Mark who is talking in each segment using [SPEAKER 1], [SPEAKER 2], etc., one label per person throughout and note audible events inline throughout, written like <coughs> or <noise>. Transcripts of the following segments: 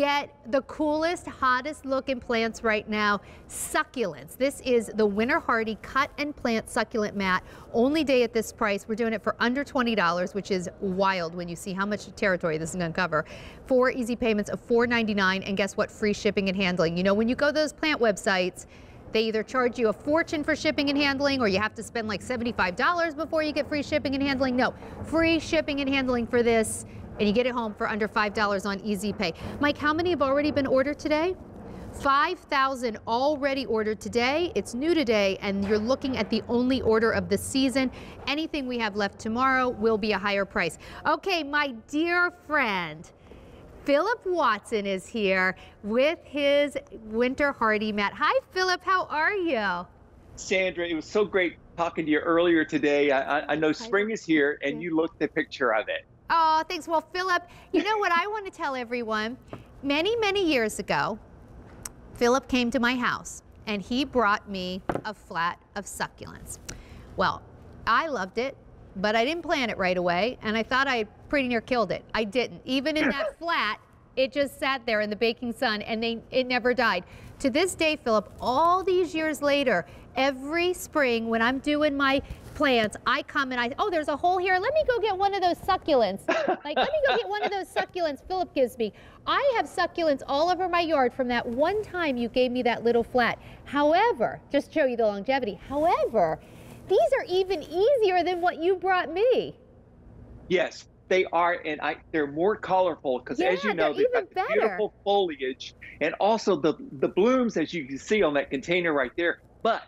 [SPEAKER 1] Get the coolest, hottest looking plants right now, succulents. This is the Winter Hardy Cut and Plant Succulent Mat. Only day at this price. We're doing it for under $20, which is wild when you see how much territory this is gonna cover. Four easy payments of $4.99 and guess what? Free shipping and handling. You know, when you go to those plant websites, they either charge you a fortune for shipping and handling or you have to spend like $75 before you get free shipping and handling. No, free shipping and handling for this and you get it home for under $5 on Easy Pay. Mike, how many have already been ordered today? 5,000 already ordered today. It's new today, and you're looking at the only order of the season. Anything we have left tomorrow will be a higher price. Okay, my dear friend, Philip Watson is here with his Winter Hardy mat. Hi, Philip. How are you?
[SPEAKER 2] Sandra, it was so great talking to you earlier today. I, I know spring is here, and you looked the picture of it.
[SPEAKER 1] Oh, thanks. Well, Philip, you know what I want to tell everyone? Many, many years ago, Philip came to my house and he brought me a flat of succulents. Well, I loved it, but I didn't plant it right away, and I thought I pretty near killed it. I didn't. Even in that <coughs> flat, it just sat there in the baking sun and they it never died. To this day, Philip, all these years later, every spring when I'm doing my plants, I come and I, oh, there's a hole here. Let me go get one of those succulents. like, let me go get one of those succulents Philip gives me. I have succulents all over my yard from that one time you gave me that little flat. However, just show you the longevity. However, these are even easier than what you brought me.
[SPEAKER 2] Yes, they are, and I, they're more colorful because, yeah, as you know, they've got the beautiful foliage and also the the blooms, as you can see on that container right there. But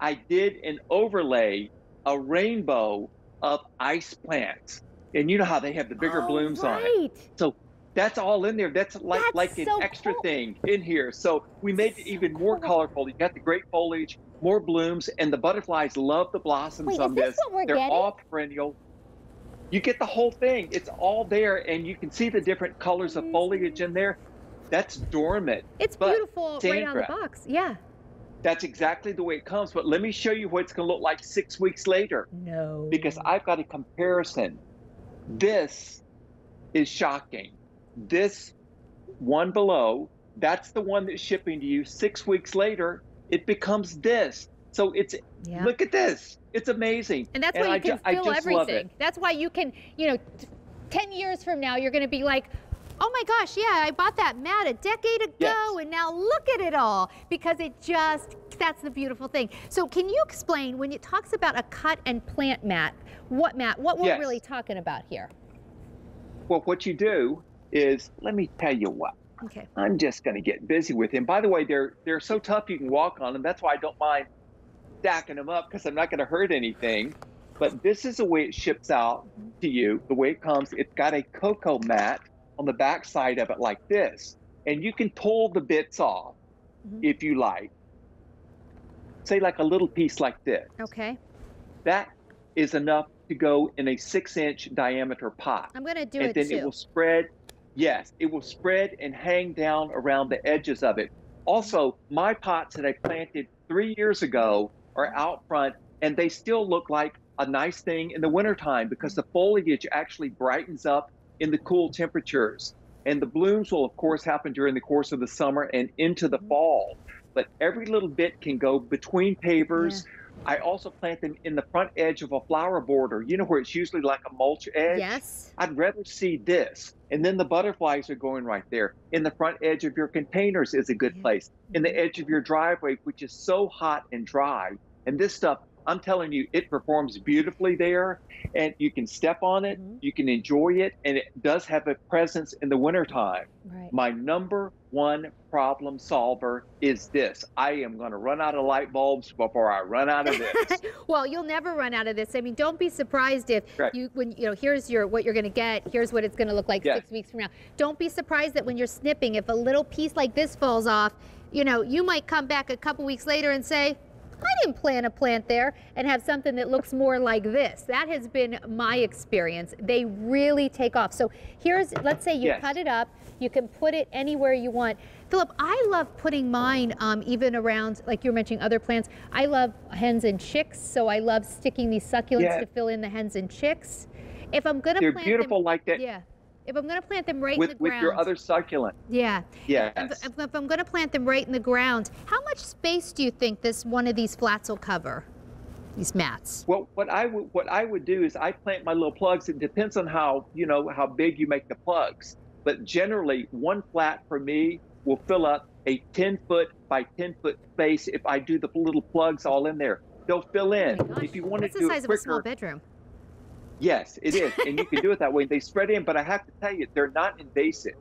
[SPEAKER 2] I did an overlay a rainbow of ice plants. And you know how they have the bigger oh, blooms right. on it. So that's all in there. That's like that's like an so extra cool. thing in here. So we made it even more colorful. You got the great foliage, more blooms, and the butterflies love the blossoms Wait, on this. this. They're getting? all perennial. You get the whole thing. It's all there, and you can see the different colors of foliage in there. That's dormant. It's beautiful Sandra, right of the box. Yeah. That's exactly the way it comes. But let me show you what it's going to look like six weeks later. No. Because I've got a comparison. This is shocking. This one below, that's the one that's shipping to you. Six weeks later, it becomes this. So it's yeah. look at this. It's amazing. And that's and why you I can ju- feel everything.
[SPEAKER 1] That's why you can, you know, 10 years from now, you're going to be like, Oh my gosh, yeah, I bought that mat a decade ago yes. and now look at it all because it just, that's the beautiful thing. So can you explain when it talks about a cut and plant mat, what mat, what we're yes. really talking about here?
[SPEAKER 2] Well, what you do is, let me tell you what. Okay. I'm just going to get busy with him. By the way, they're they're so tough you can walk on them. That's why I don't mind stacking them up because I'm not going to hurt anything. But this is the way it ships out mm-hmm. to you. The way it comes, it's got a cocoa mat on the back side of it like this. And you can pull the bits off mm-hmm. if you like. Say like a little piece like this. Okay. That is enough to go in a six inch diameter pot. I'm
[SPEAKER 1] gonna do and it. And then too. it will
[SPEAKER 2] spread yes, it will spread and hang down around the edges of it. Also, my pots that I planted three years ago are out front and they still look like a nice thing in the wintertime because the foliage actually brightens up in the cool temperatures. And the blooms will, of course, happen during the course of the summer and into the mm-hmm. fall. But every little bit can go between pavers. Yeah. I also plant them in the front edge of a flower border, you know, where it's usually like a mulch edge. Yes. I'd rather see this. And then the butterflies are going right there. In the front edge of your containers is a good yeah. place. In the mm-hmm. edge of your driveway, which is so hot and dry. And this stuff I'm telling you, it performs beautifully there, and you can step on it, mm-hmm. you can enjoy it, and it does have a presence in the wintertime. Right. My number one problem solver is this I am going to run out of light bulbs before I run out of this.
[SPEAKER 1] <laughs> well, you'll never run out of this. I mean, don't be surprised if right. you, when, you know, here's your, what you're going to get, here's what it's going to look like yes. six weeks from now. Don't be surprised that when you're snipping, if a little piece like this falls off, you know, you might come back a couple weeks later and say, I didn't plant a plant there and have something that looks more like this. That has been my experience. They really take off. So here's, let's say you yes. cut it up, you can put it anywhere you want. Philip, I love putting mine um, even around, like you were mentioning other plants. I love hens and chicks, so I love sticking these succulents yeah. to fill in the hens and chicks. If I'm gonna They're beautiful like that. Yeah. If I'm going to plant them right with, in the ground. With your other succulent. Yeah. Yeah. If, if, if, I'm going to plant them right in the ground, how much space do you think this one of these flats will cover?
[SPEAKER 2] These mats. Well, what I would what I would do is I plant my little plugs. It depends on how you know how big you make the plugs, but generally one flat for me will fill up a 10 foot by 10 foot space if I do the little plugs all in there. They'll fill in. Oh if you want to do the size it quicker, of a small bedroom. Yes, it is. <laughs> and you can do it that way. They spread in, but I have to tell you, they're not invasive.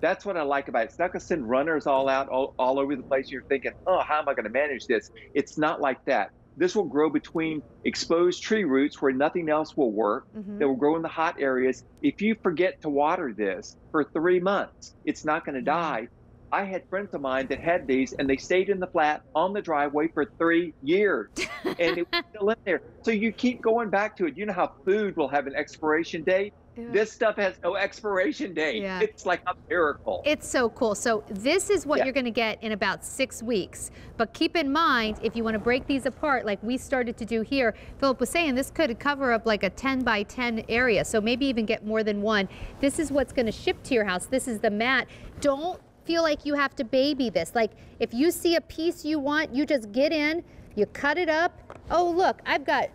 [SPEAKER 2] That's what I like about it. It's not going to send runners all out, all, all over the place. You're thinking, oh, how am I going to manage this? It's not like that. This will grow between exposed tree roots where nothing else will work. Mm-hmm. will grow in the hot areas. If you forget to water this for three months, it's not going to mm-hmm. die I had friends of mine that had these and they stayed in the flat on the driveway for three years <laughs> and it was still in there. So you keep going back to it. You know how food will have an expiration date? Ew. This stuff has no expiration date. Yeah. It's like a miracle. It's
[SPEAKER 1] so cool. So this is what yeah. you're going to get in about six weeks. But keep in mind, if you want to break these apart, like we started to do here, Philip was saying this could cover up like a 10 by 10 area. So maybe even get more than one. This is what's going to ship to your house. This is the mat. Don't feel like you have to baby this. Like if you see a piece you want, you just get in, you cut it up. Oh, look, I've got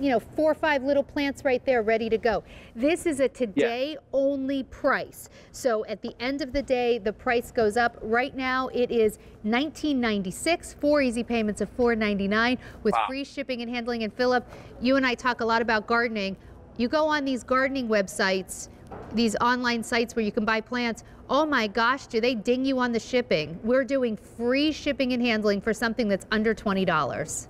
[SPEAKER 1] you know, four or five little plants right there ready to go. This is a today yeah. only price. So at the end of the day, the price goes up. Right now it is $19.96, four easy payments of $4.99 with wow. free shipping and handling. And Philip, you and I talk a lot about gardening. You go on these gardening websites, these online sites where you can buy plants oh my gosh, do they ding you on the shipping? We're doing free shipping and handling for something that's under $20.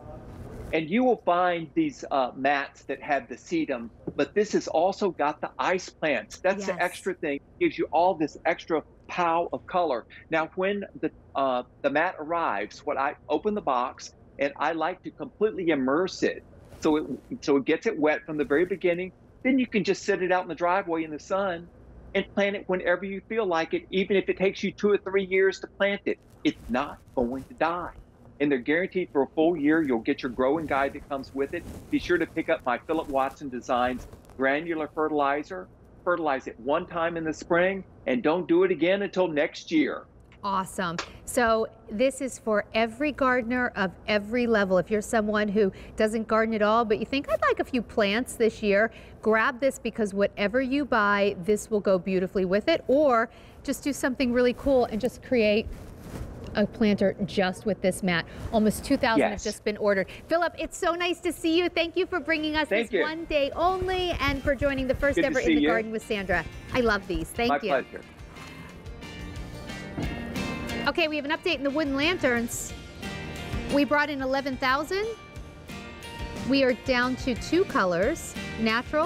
[SPEAKER 2] And you will find these uh, mats that have the sedum, but this has also got the ice plants. That's yes. the extra thing. gives you all this extra pow of color. Now, when the uh, the mat arrives, what I open the box and I like to completely immerse it, so it so it gets it wet from the very beginning. Then you can just set it out in the driveway in the sun and plant it whenever you feel like it, even if it takes you two or three years to plant it. It's not going to die. And they're guaranteed for a full year. You'll get your growing guide that comes with it. Be sure to pick up my Philip Watson Designs granular fertilizer. Fertilize it one time in the spring and don't do it again until next year.
[SPEAKER 1] Awesome. So this is for every gardener of every level. If you're someone who doesn't garden at all, but you think I'd like a few plants this year, grab this because whatever you buy, this will go beautifully with it. Or just do something really cool and just create a planter just with this mat. Almost 2,000 yes. have just been ordered. Philip, it's so nice to see you. Thank you for bringing us Thank this you. one day only and for joining the first Good ever In the you. Garden with Sandra. I love these. Thank My you. My pleasure. Okay, we have an update in the wooden lanterns. We brought in 11,000. We are down to two colors, natural